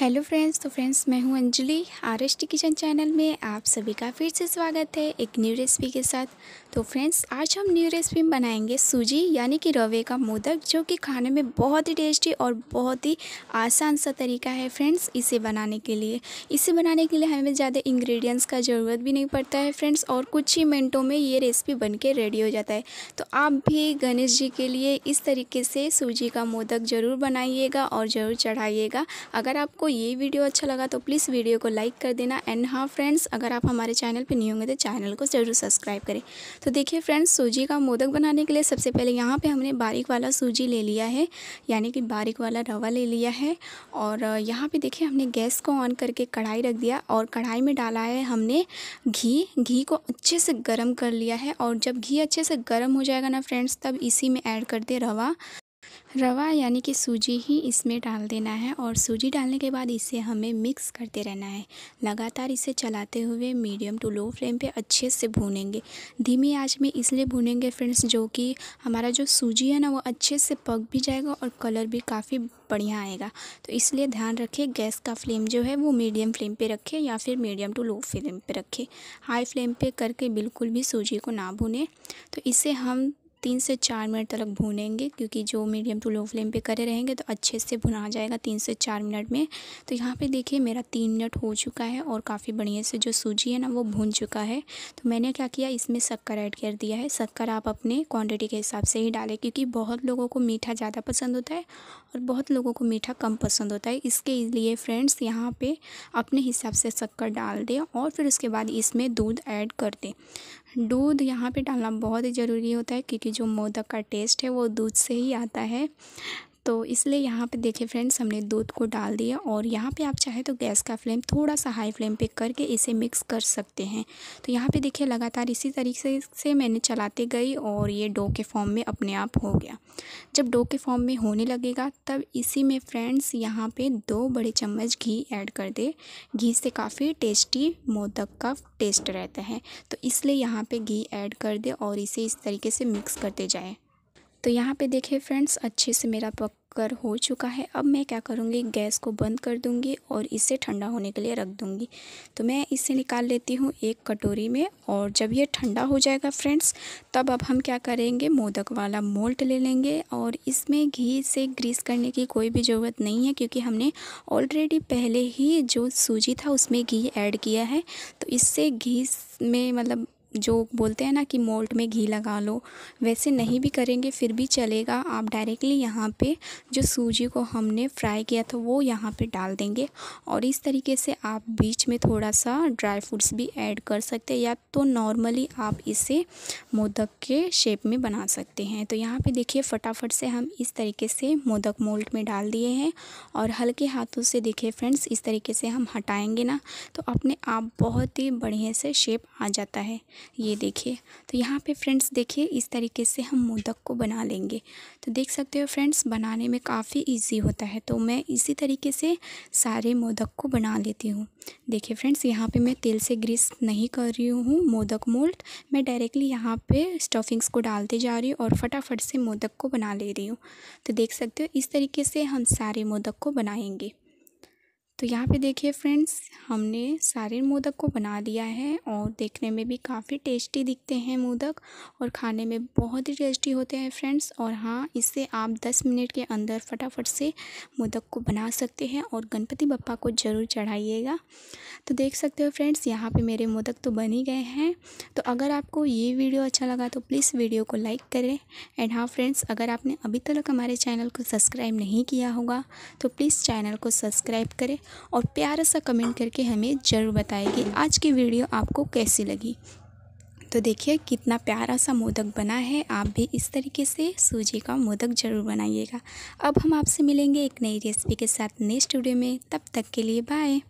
hello friends तो friends मैं हूं Anjali R S T kitchen channel में आप सभी का फिर से स्वागत है एक न्यू रेसिपी के साथ तो फ्रेंड्स आज हम न्यू रेसिपी में बनाएंगे सूजी यानी कि रवे का मोदक जो कि खाने में बहुत ही टेस्टी और बहुत ही आसान सा तरीका है फ्रेंड्स इसे बनाने के लिए इसे बनाने के लिए हमें ज़्यादा इंग्रेडिएंट्स का ज़रूरत भी नहीं पड़ता है फ्रेंड्स और कुछ ही मिनटों में ये रेसिपी बन के रेडी हो जाता है तो आप भी गणेश जी के लिए इस तरीके से सूजी का मोदक ज़रूर बनाइएगा और ज़रूर चढ़ाइएगा अगर आपको आपको ये वीडियो अच्छा लगा तो प्लीज़ वीडियो को लाइक कर देना एंड हाँ फ्रेंड्स अगर आप हमारे चैनल पर नहीं होंगे तो चैनल को ज़रूर सब्सक्राइब करें तो देखिए फ्रेंड्स सूजी का मोदक बनाने के लिए सबसे पहले यहाँ पर हमने बारीक वाला सूजी ले लिया है यानी कि बारीक वाला रवा ले लिया है और यहाँ पर देखिए हमने गैस को ऑन करके कढ़ाई रख दिया और कढ़ाई में डाला है हमने घी घी को अच्छे से गर्म कर लिया है और जब घी अच्छे से गर्म हो जाएगा ना फ्रेंड्स तब इसी में ऐड कर दे रवा रवा यानी कि सूजी ही इसमें डाल देना है और सूजी डालने के बाद इसे हमें मिक्स करते रहना है लगातार इसे चलाते हुए मीडियम टू लो फ्लेम पे अच्छे से भूनेंगे धीमी आंच में इसलिए भूनेंगे फ्रेंड्स जो कि हमारा जो सूजी है ना वो अच्छे से पक भी जाएगा और कलर भी काफ़ी बढ़िया आएगा तो इसलिए ध्यान रखें गैस का फ्लेम जो है वो मीडियम फ्लेम पर रखें या फिर मीडियम टू लो फ्लेम पर रखें हाई फ्लेम पर करके बिल्कुल भी सूजी को ना भूनें तो इसे हम तीन से चार मिनट तक भूनेंगे क्योंकि जो मीडियम टू लो फ्लेम पे करे रहेंगे तो अच्छे से भुना जाएगा तीन से चार मिनट में तो यहाँ पे देखिए मेरा तीन मिनट हो चुका है और काफ़ी बढ़िया से जो सूजी है ना वो भून चुका है तो मैंने क्या किया इसमें शक्कर ऐड कर दिया है शक्कर आप अपने क्वान्टिटी के हिसाब से ही डालें क्योंकि बहुत लोगों को मीठा ज़्यादा पसंद होता है और बहुत लोगों को मीठा कम पसंद होता है इसके लिए फ्रेंड्स यहाँ पर अपने हिसाब से शक्कर डाल दें और फिर उसके बाद इसमें दूध ऐड कर दें दूध यहाँ पे डालना बहुत ही ज़रूरी होता है क्योंकि जो मोदक का टेस्ट है वो दूध से ही आता है तो इसलिए यहाँ पे देखिए फ्रेंड्स हमने दूध को डाल दिया और यहाँ पे आप चाहे तो गैस का फ्लेम थोड़ा सा हाई फ्लेम पे करके इसे मिक्स कर सकते हैं तो यहाँ पे देखिए लगातार इसी तरीके से मैंने चलाते गई और ये डो के फॉर्म में अपने आप हो गया जब डो के फॉर्म में होने लगेगा तब इसी में फ्रेंड्स यहाँ पर दो बड़े चम्मच घी एड कर दे घी से काफ़ी टेस्टी मोदक का टेस्ट रहता है तो इसलिए यहाँ पर घी एड कर दे और इसे इस तरीके से मिक्स करते जाएँ तो यहाँ पे देखिए फ्रेंड्स अच्छे से मेरा पककर हो चुका है अब मैं क्या करूँगी गैस को बंद कर दूँगी और इसे ठंडा होने के लिए रख दूँगी तो मैं इसे निकाल लेती हूँ एक कटोरी में और जब ये ठंडा हो जाएगा फ्रेंड्स तब अब हम क्या करेंगे मोदक वाला मोल्ट ले लेंगे और इसमें घी से ग्रीस करने की कोई भी ज़रूरत नहीं है क्योंकि हमने ऑलरेडी पहले ही जो सूजी था उसमें घी ऐड किया है तो इससे घी में मतलब जो बोलते हैं ना कि मोल्ट में घी लगा लो वैसे नहीं भी करेंगे फिर भी चलेगा आप डायरेक्टली यहाँ पे जो सूजी को हमने फ्राई किया था वो यहाँ पे डाल देंगे और इस तरीके से आप बीच में थोड़ा सा ड्राई फ्रूट्स भी ऐड कर सकते हैं या तो नॉर्मली आप इसे मोदक के शेप में बना सकते हैं तो यहाँ पर देखिए फटाफट से हम इस तरीके से मोदक मोल्ट में डाल दिए हैं और हल्के हाथों से देखिए फ्रेंड्स इस तरीके से हम हटाएँगे ना तो अपने आप बहुत ही बढ़िया से शेप आ जाता है ये देखिए तो यहाँ पे फ्रेंड्स देखिए इस तरीके से हम मोदक को बना लेंगे तो देख सकते हो फ्रेंड्स बनाने में काफ़ी इजी होता है तो मैं इसी तरीके से सारे मोदक को बना लेती हूँ देखिए फ्रेंड्स यहाँ पे मैं तेल से ग्रीस नहीं कर रही हूँ मोदक मोल्ड मैं डायरेक्टली यहाँ पे स्टफिंग्स को डालते जा रही हूँ और फटाफट से मोदक को बना ले रही हूँ तो देख सकते हो इस तरीके से हम सारे मोदक को बनाएंगे तो यहाँ पे देखिए फ्रेंड्स हमने सारे मोदक को बना दिया है और देखने में भी काफ़ी टेस्टी दिखते हैं मोदक और खाने में बहुत ही टेस्टी होते हैं फ्रेंड्स और हाँ इससे आप 10 मिनट के अंदर फटाफट से मोदक को बना सकते हैं और गणपति बप्पा को ज़रूर चढ़ाइएगा तो देख सकते हो फ्रेंड्स यहाँ पे मेरे मोदक तो बन ही गए हैं तो अगर आपको ये वीडियो अच्छा लगा तो प्लीज़ वीडियो को लाइक करें एंड हाँ फ्रेंड्स अगर आपने अभी तक हमारे चैनल को सब्सक्राइब नहीं किया होगा तो प्लीज़ चैनल को सब्सक्राइब करें और प्यारा सा कमेंट करके हमें ज़रूर बताएं कि आज की वीडियो आपको कैसी लगी तो देखिए कितना प्यारा सा मोदक बना है आप भी इस तरीके से सूजी का मोदक ज़रूर बनाइएगा अब हम आपसे मिलेंगे एक नई रेसिपी के साथ नेक्स्ट वीडियो में तब तक के लिए बाय